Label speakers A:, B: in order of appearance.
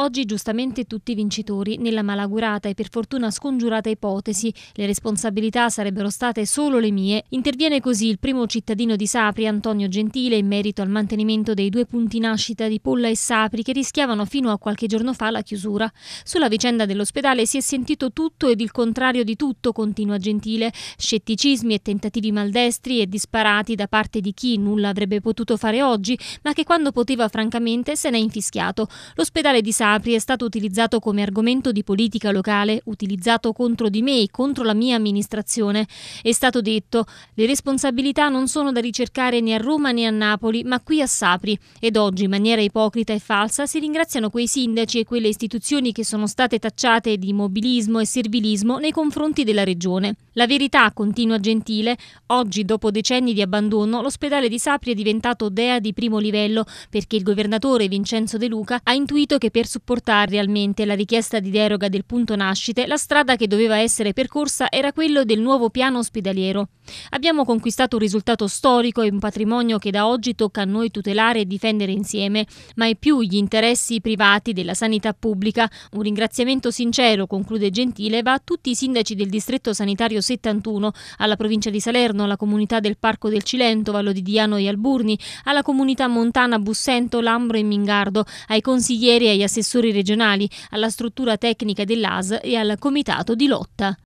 A: Oggi giustamente tutti i vincitori nella malaugurata e per fortuna scongiurata ipotesi, le responsabilità sarebbero state solo le mie, interviene così il primo cittadino di Sapri, Antonio Gentile, in merito al mantenimento dei due punti nascita di Polla e Sapri che rischiavano fino a qualche giorno fa la chiusura. Sulla vicenda dell'ospedale si è sentito tutto ed il contrario di tutto, continua Gentile, scetticismi e tentativi maldestri e disparati da parte di chi nulla avrebbe potuto fare oggi, ma che quando poteva francamente se n'è infischiato. L'ospedale di Sapri Capri è stato utilizzato come argomento di politica locale, utilizzato contro di me e contro la mia amministrazione. È stato detto, le responsabilità non sono da ricercare né a Roma né a Napoli, ma qui a Sapri. Ed oggi, in maniera ipocrita e falsa, si ringraziano quei sindaci e quelle istituzioni che sono state tacciate di immobilismo e servilismo nei confronti della regione. La verità, continua Gentile, oggi, dopo decenni di abbandono, l'ospedale di Sapri è diventato dea di primo livello perché il governatore Vincenzo De Luca ha intuito che per superare supportare realmente la richiesta di deroga del punto nascite, la strada che doveva essere percorsa era quella del nuovo piano ospedaliero. Abbiamo conquistato un risultato storico e un patrimonio che da oggi tocca a noi tutelare e difendere insieme, ma è più gli interessi privati della sanità pubblica. Un ringraziamento sincero, conclude Gentile, va a tutti i sindaci del distretto sanitario 71, alla provincia di Salerno, alla comunità del Parco del Cilento, Vallo di Diano e Alburni, alla comunità montana Bussento, Lambro e Mingardo, ai consiglieri e agli assessori assessori regionali, alla struttura tecnica dell'AS e al comitato di lotta.